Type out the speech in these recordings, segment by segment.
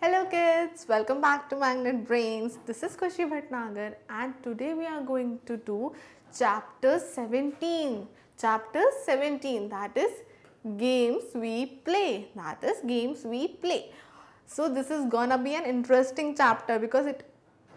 Hello kids, welcome back to Magnet Brains. This is Kushi Bhatnagar and today we are going to do chapter 17. Chapter 17 that is games we play. That is games we play. So this is gonna be an interesting chapter because it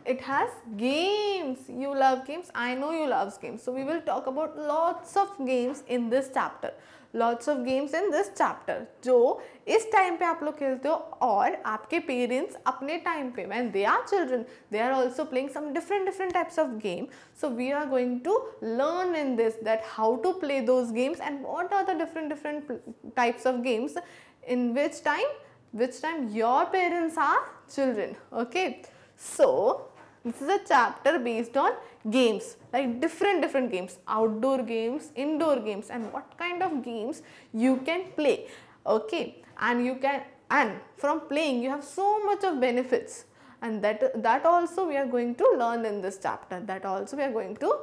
it has games. You love games. I know you love games. So we will talk about lots of games in this chapter. Lots of games in this chapter जो इस time पे आप लोग खेलते हो और आपके parents अपने टाइम पे when they are children they are also playing some different different types of game so we are going to learn in this that how to play those games and what are the different different types of games in which time which time your parents are children okay so this is a chapter based on games, like different different games, outdoor games, indoor games and what kind of games you can play. Okay, and you can and from playing you have so much of benefits and that that also we are going to learn in this chapter that also we are going to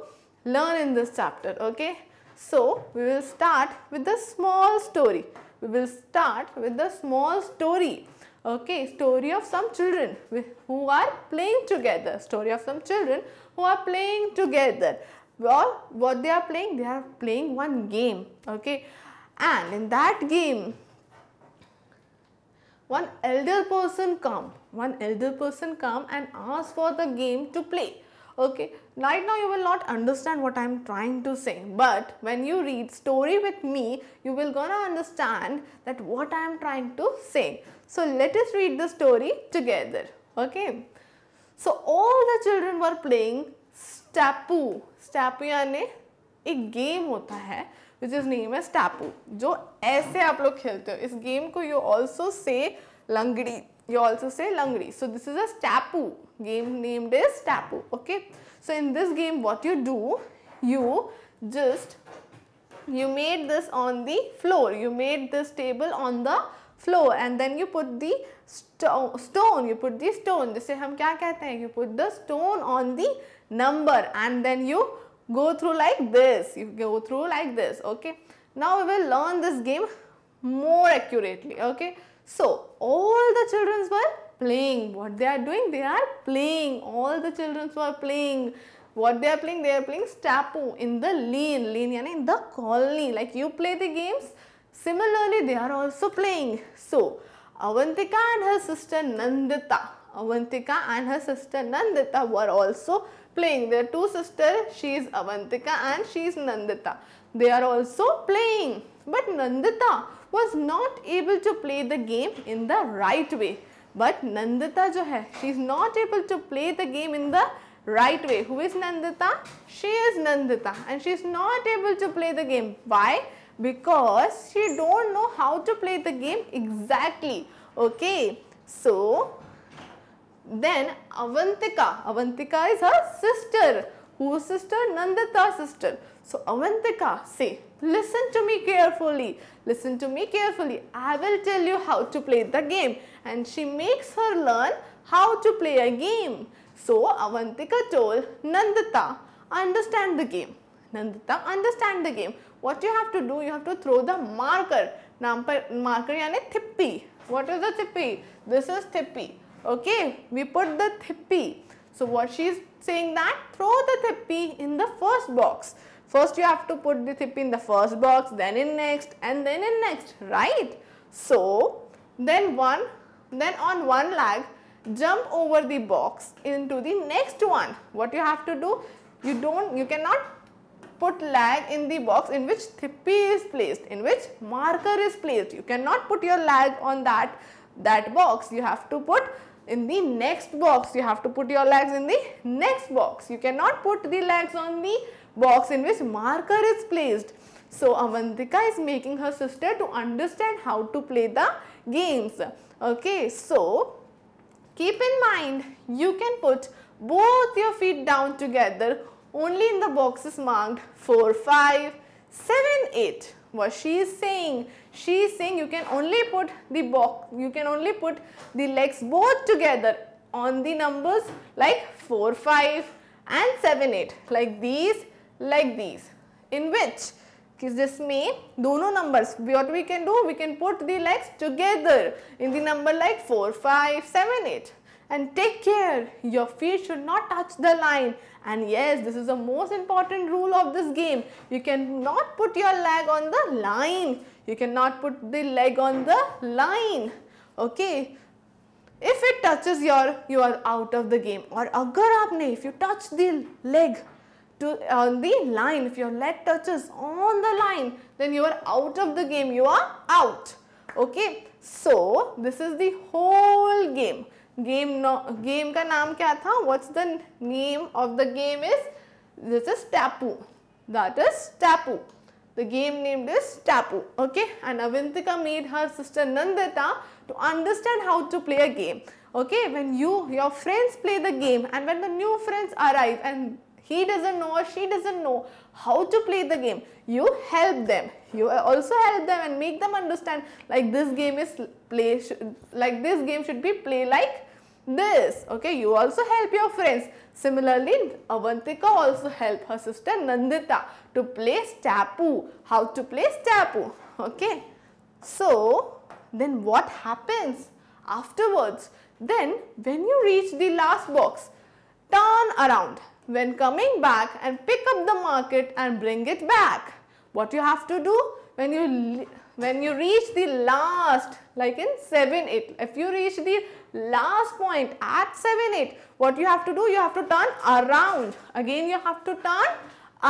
learn in this chapter okay so we will start with the small story we will start with the small story okay story of some children who are playing together story of some children who are playing together well what they are playing they are playing one game okay and in that game one elder person come one elder person come and ask for the game to play okay right now you will not understand what i am trying to say but when you read story with me you will gonna understand that what i am trying to say So let us read the story together. Okay. So all the children were playing stapu stapu yani एक game hota hai which is name as stapu jo aise aap log khelte ho is game ko you also say langdi you also say langdi so this is a stapu game named is stapu okay so in this game what you do you just you made this on the floor you made this table on the flow and then you put the sto stone, you put the stone, This is what we हैं? You put the stone on the number and then you go through like this, you go through like this, okay. Now we will learn this game more accurately, okay. So all the children were playing, what they are doing? They are playing, all the children were playing. What they are playing? They are playing Stapu in the lane, lane yani in the colony. Like you play the games, Similarly, they are also playing. So, Avantika and her sister Nandita, Avantika and her sister Nandita were also playing. Their two sisters, she is Avantika and she is Nandita. They are also playing. But Nandita was not able to play the game in the right way. But Nandita jo hai, she is not able to play the game in the right way. Who is Nandita? She is Nandita and she is not able to play the game. Why? because she don't know how to play the game exactly okay so then avantika avantika is her sister whose sister nandita's sister so avantika say listen to me carefully listen to me carefully i will tell you how to play the game and she makes her learn how to play a game so avantika told nandita understand the game nandita understand the game what you have to do you have to throw the marker marker yani thippi what is the thippi this is thippi okay we put the thippi so what she is saying that throw the thippi in the first box first you have to put the thippi in the first box then in next and then in next right so then one then on one leg jump over the box into the next one what you have to do you don't you cannot put lag in the box in which thippi is placed, in which marker is placed. You cannot put your lag on that, that box. You have to put in the next box. You have to put your lags in the next box. You cannot put the lags on the box in which marker is placed. So, Avantika is making her sister to understand how to play the games. Okay, so keep in mind you can put both your feet down together only in the boxes marked 4, 5, 7, 8. What she is saying, she is saying you can only put the box, you can only put the legs both together on the numbers like 4, 5 and 7, 8 like these, like these in which This जिसमें दोनों numbers. What we can do? We can put the legs together in the number like 4, 5, 7, 8 and take care your feet should not touch the line and yes this is the most important rule of this game you cannot put your leg on the line you cannot put the leg on the line okay if it touches your you are out of the game or agar aapne if you touch the leg to on the line if your leg touches on the line then you are out of the game you are out okay so this is the whole game game game का नाम क्या था what's the name of the game is this is Tapu. That is Tapu. The game named is Tapu. Okay. And Avantika made her sister Nandita to understand how to play a game. Okay. When you, your friends play the game and when the new friends arrive and he doesn't know she doesn't know how to play the game, you help them. You also help them and make them understand like this game is play, like this game should be play like this. Okay, you also help your friends. Similarly, Avantika also helped her sister Nandita to play tapu. How to play tapu? Okay. So, then what happens afterwards? Then, when you reach the last box, turn around when coming back and pick up the market and bring it back. What you have to do when you when you reach the last like in 7 8 if you reach the last point at 7 8 what you have to do you have to turn around again you have to turn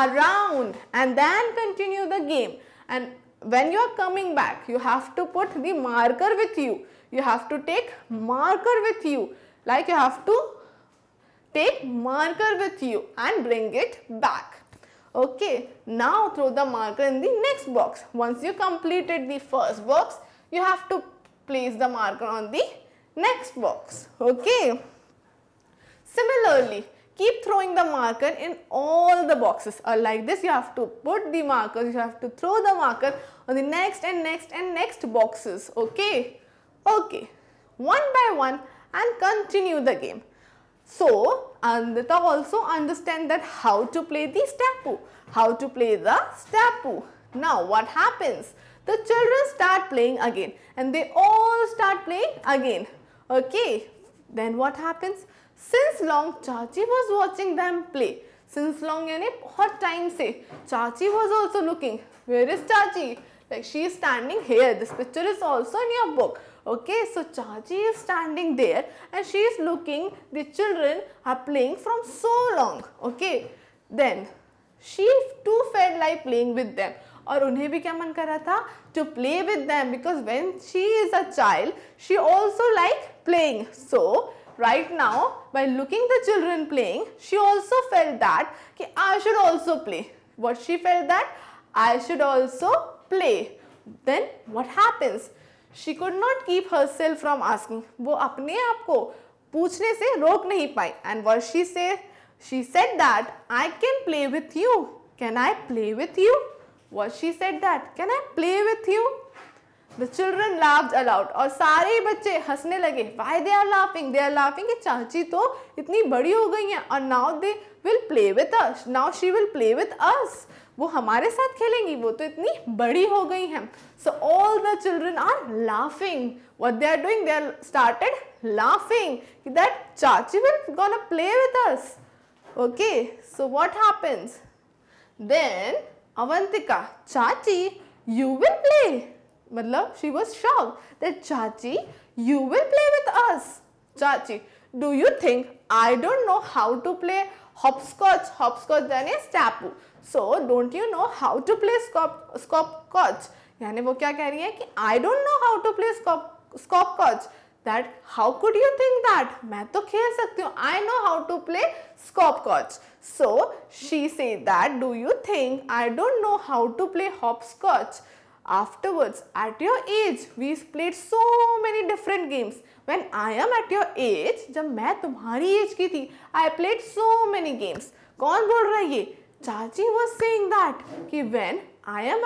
around and then continue the game and when you are coming back you have to put the marker with you you have to take marker with you like you have to take marker with you and bring it back Okay, now throw the marker in the next box. Once you completed the first box, you have to place the marker on the next box. Okay. Similarly, keep throwing the marker in all the boxes or uh, like this you have to put the markers, you have to throw the marker on the next and next and next boxes. Okay. Okay. One by one and continue the game. So, Andita also understand that how to play the stapu, how to play the stapu. Now, what happens? The children start playing again and they all start playing again. Okay, then what happens? Since long, Chachi was watching them play. Since long, yani, hot time say, Chachi was also looking. Where is Chachi? Like she is standing here. This picture is also in your book. Okay, so Chachi is standing there and she is looking, the children are playing from so long. Okay, then she too felt like playing with them. Or उन्हें भी क्या मन कर रहा था to play with them because when she is a child she also like playing so right now by looking the children playing she also felt that ki I should also play what she felt that I should also play then what happens she could not keep herself from asking वो अपने आप को पूछने से रोक नहीं पाई and where she say she said that I can play with you can I play with you where she said that can I play with you the children laugh aloud और सारे बच्चे हंसने लगे why they are laughing they are laughing कि चाची तो इतनी बड़ी हो गई हैं और now they will play with us now she will play with us वो हमारे साथ खेलेंगी वो तो इतनी बड़ी हो गई हैं so all the children are laughing what they are doing they are started laughing that चाची will gonna play with us okay so what happens then Avantika चाची यू विल प्ले मतलब शी वॉज शॉक दैट चाची you will play with us चाची do you think I don't know how to play hopscotch. Hopscotch then is tapu. So don't you know how to play scop scopcotch? यानी वो क्या कह रही है कि I don't know how to play स्कॉपकॉच that how could you think that मैं तो खेल सकती हूँ I know how to play स्कॉपकॉच so she से that do you think i don't know how to play hopscotch afterwards at your age we played so many different games when I am at your age जब मैं तुम्हारी age की थी I played so many games कौन बोल रहा है ये चाची वॉज सेइंग दैट कि when I am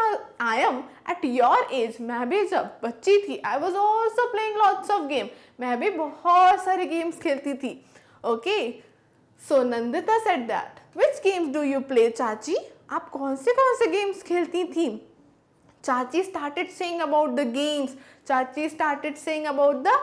I am at your age मैं भी जब बच्ची थी I was also playing lots of game मैं भी बहुत सारे गेम्स खेलती थी okay so Nandita said that which games do you play चाची आप कौन से कौन से गेम्स खेलती थी Chachi started saying about the games. Chachi started saying about the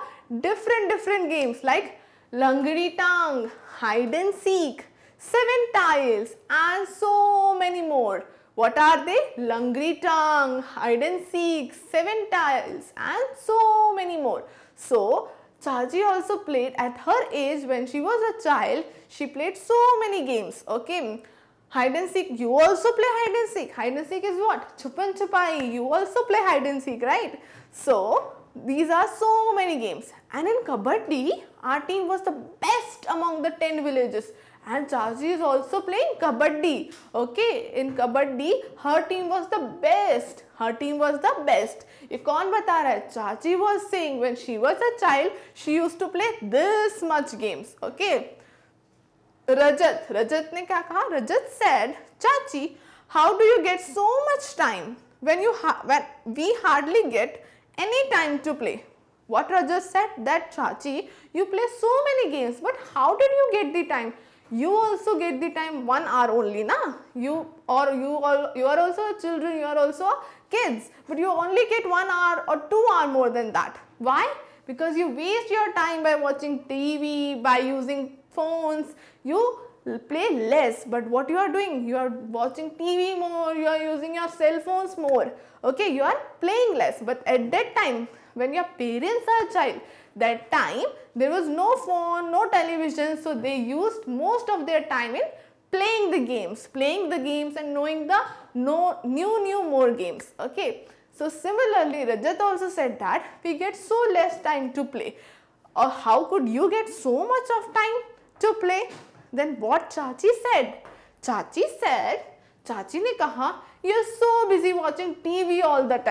different different games like Langri Tang, Hide and Seek, Seven Tiles and so many more. What are they? Langri Tang, Hide and Seek, Seven Tiles and so many more. So, Chachi also played at her age when she was a child. She played so many games. Okay. Hide and seek, you also play hide and seek. Hide and seek is what? Chupan chupai, you also play hide and seek, right? So, these are so many games. And in Kabaddi, our team was the best among the 10 villages. And Chaji is also playing Kabaddi. Okay, in Kabaddi, her team was the best. Her team was the best. If kaun bata raha hai, Chachi was saying when she was a child, she used to play this much games. Okay, Rajat. Rajat ne kya kaha? Rajat said, Chachi, how do you get so much time when you when we hardly get any time to play? What Rajat said that Chachi, you play so many games, but how did you get the time? You also get the time one hour only, na? You or you all you are also children, you are also kids, but you only get one hour or two hour more than that. Why? Because you waste your time by watching TV, by using phones, you play less but what you are doing you are watching tv more you are using your cell phones more okay you are playing less but at that time when your parents are child that time there was no phone no television so they used most of their time in playing the games playing the games and knowing the no new new more games okay so similarly rajat also said that we get so less time to play or uh, how could you get so much of time to play. Then what Chachi said? Chachi said, चाची ने कहा you are so busy watching TV all the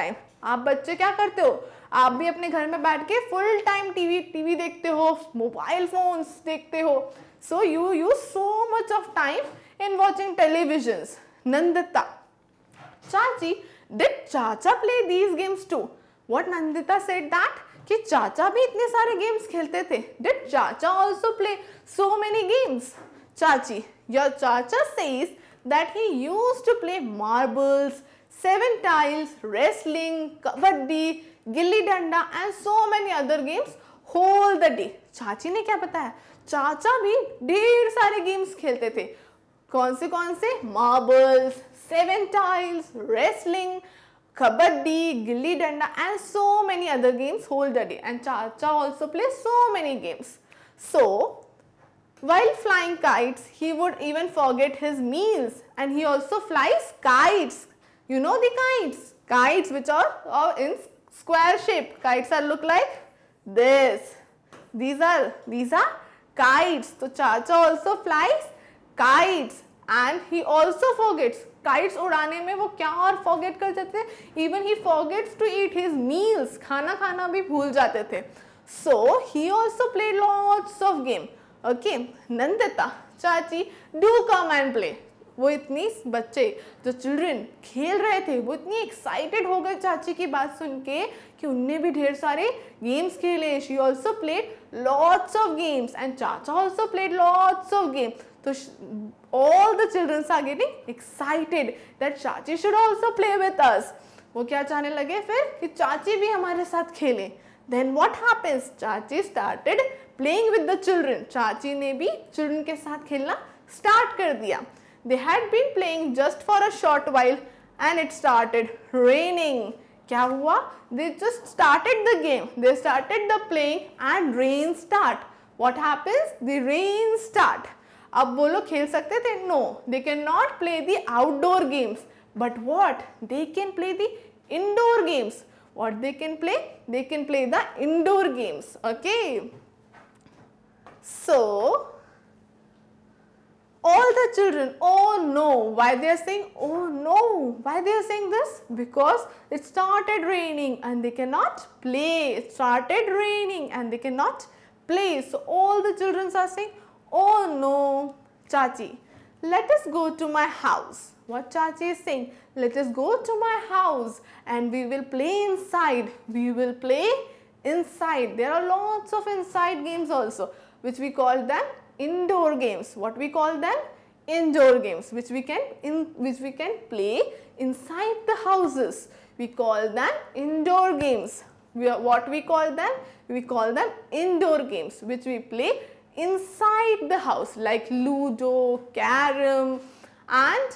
आप बच्चे क्या करते हो आप भी अपने घर में बैठ के फुल टाइम टीवी टीवी देखते हो मोबाइल फोन्स देखते हो so you use so much of time in watching television Nandita चाची did Chacha play these games too? What Nandita said that कि चाचा भी इतने सारे गेम्स खेलते थे डिट चाचा also play so many games चाची योर चाचा says that he use to play marbles seven tiles, wrestling, kabaddi, gilli danda and so many other games whole the day चाची ने क्या बताया चाचा भी ढेर सारे गेम्स खेलते थे कौन से कौन से marbles seven tiles wrestling kabaddi, gilli danda and so many other games hold the day and Chacha Cha also plays so many games. So, while flying kites, he would even forget his meals and he also flies kites. You know the kites, kites which are, are in square shape. Kites are look like this. These are, these are kites. So Chacha also flies kites and he also forgets kites उड़ाने में वो क्या और forget कर जाते थे even he forgets to eat his meals खाना खाना भी भूल जाते थे so he also play lots of game okay Nandita चाची डू कम एंड प्ले वो इतनी बच्चे जो चिल्ड्रन खेल रहे थे वो इतनी एक्साइटेड हो गए चाची की बात सुन के कि उनने भी ढेर सारे गेम्स खेले she also played lots of games and चाचा also played lots of games So all the children are getting excited that Chachi should also play with us. वो क्या चाहने लगे फिर कि चाची भी हमारे साथ खेले then what happens चाची started playing with the children चाची ने भी चिल्ड्रन के साथ खेलना स्टार्ट कर दिया they had been playing just for a short while and it started raining क्या हुआ they just started the game they started the playing and rain started what happens the rain start अब वो लोग खेल सकते थे no they can not play the outdoor games but what they can play indoor games what they can play they can play the indoor games okay so all the children oh no why they are saying oh no why they are saying this because it started raining and they cannot play it started raining and they cannot play so all the children are saying Oh no, Chachi, let us go to my house. What Chachi is saying, let us go to my house and we will play inside. We will play inside. There are lots of inside games also which we call them indoor games. What we call them? Indoor games which we can in which we can play inside the houses. We call them indoor games. We are, what we call them? We call them indoor games which we play inside the house like Ludo, Carom and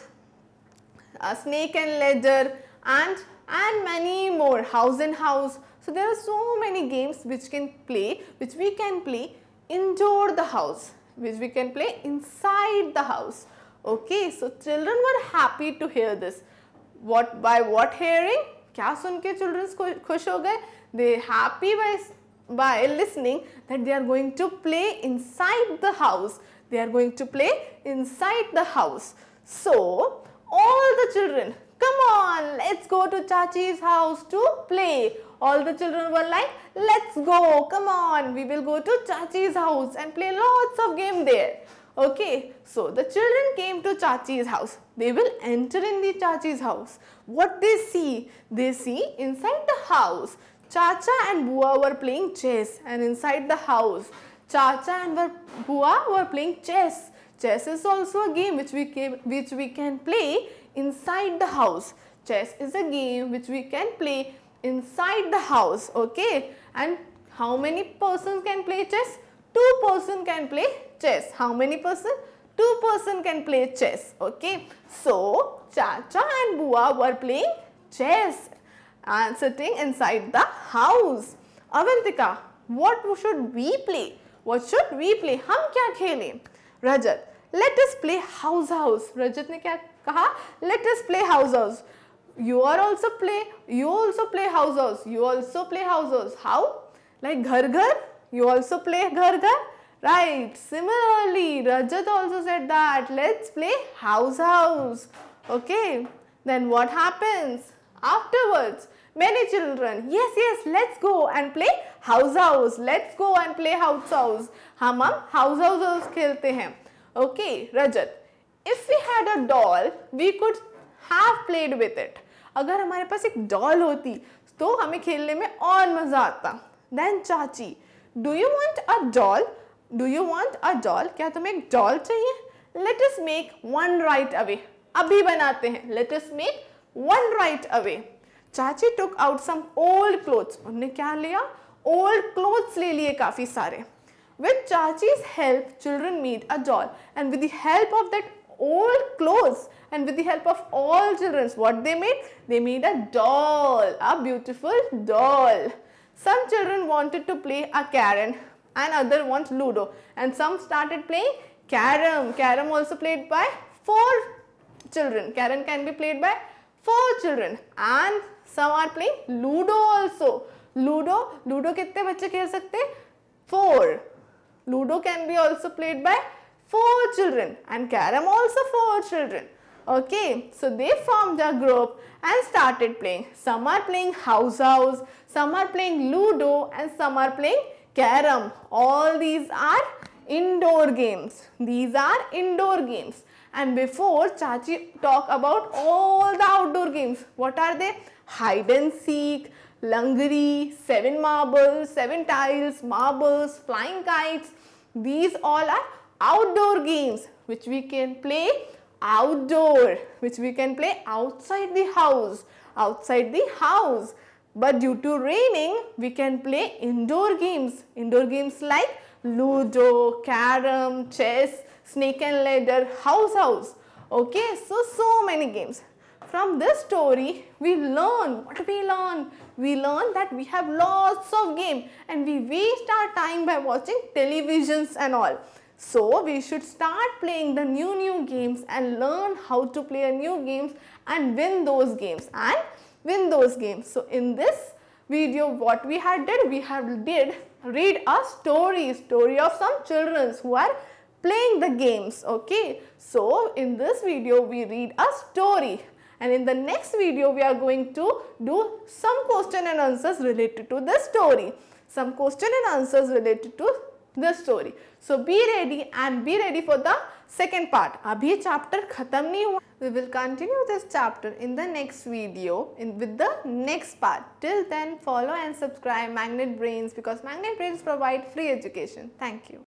uh, Snake and Ladder and, and many more house and house. So there are so many games which can play which we can play indoor the house which we can play inside the house. Okay, so children were happy to hear this. What by what hearing? क्या सुन childrens children's खुश हो गए they happy by listening that they are going to play inside the house. They are going to play inside the house. So, all the children, come on, let's go to Chachi's house to play. All the children were like, let's go, come on, we will go to Chachi's house and play lots of game there. Okay, so the children came to Chachi's house. They will enter in the Chachi's house. What they see? They see inside the house. Chacha and Bua were playing chess and inside the house, Chacha and Bua were playing chess. Chess is also a game which we can, which we can play inside the house. Chess is a game which we can play inside the house, okay? And how many persons can play chess? Two person can play chess. How many person? Two person can play chess, okay? So, Chacha and Bua were playing chess and sitting inside the house. Avantika, what should we play? What should we play? हम kya खेलें? Rajat, let us play house house. Rajat ne kya kaha? Let us play house house. You are also play. You also play house house. You also play house house. How? Like घर घर. You also play घर घर. Right. Similarly, Rajat also said that. Let's play house house. Okay. Then what happens? Afterwards, Many children. Yes, yes, let's go and play house house. Let's go and play house house. हम हम house house house खेलते हैं. Okay, Rajat. If we had a doll, we could have played with it. agar hamare paas ek doll hoti to hame khelne mein aur maza aata then chachi do you want a doll do you want a doll kya tumhe ek doll chahiye let us make one right away abhi banate hain let us make one right away Chachi took out some old clothes. उनने क्या लिया old clothes ले लिए काफ़ी सारे with चाचीज help children meet a जॉल and with the help of that old clothes and with the help of all children what they made they made a doll a beautiful doll some children wanted to play a Karen, and other wants ludo and some started playing carom carom also played by four children carom can be played by four children and some are playing ludo also Ludo, ludo कितने बच्चे खेल सकते four ludo can be also played by four children and carom also four children okay so they formed a group and started playing some are playing house house some are playing ludo and some are playing carom all these are indoor games these are indoor games and before chachi talk about all the outdoor games what are they hide and seek, Langari, seven marbles, seven tiles, marbles, flying kites. These all are outdoor games which we can play outdoor, which we can play outside the house, outside the house. But due to raining, we can play indoor games, indoor games like Ludo, Carom, Chess, Snake and Ladder, House House. Okay, so, so many games from this story, we learn, what do we learn? We learn that we have lots of game and we waste our time by watching televisions and all. So we should start playing the new new games and learn how to play new games and win those games and win those games. So in this video what we had did we have did read a story story of some children who are playing the games okay. So in this video we read a story and in the next video, we are going to do some question and answers related to the story. Some question and answers related to the story. So be ready and be ready for the second part. अभी chapter खत्म नहीं हुआ. We will continue this chapter in the next video in with the next part. Till then, follow and subscribe Magnet Brains because Magnet Brains provide free education. Thank you.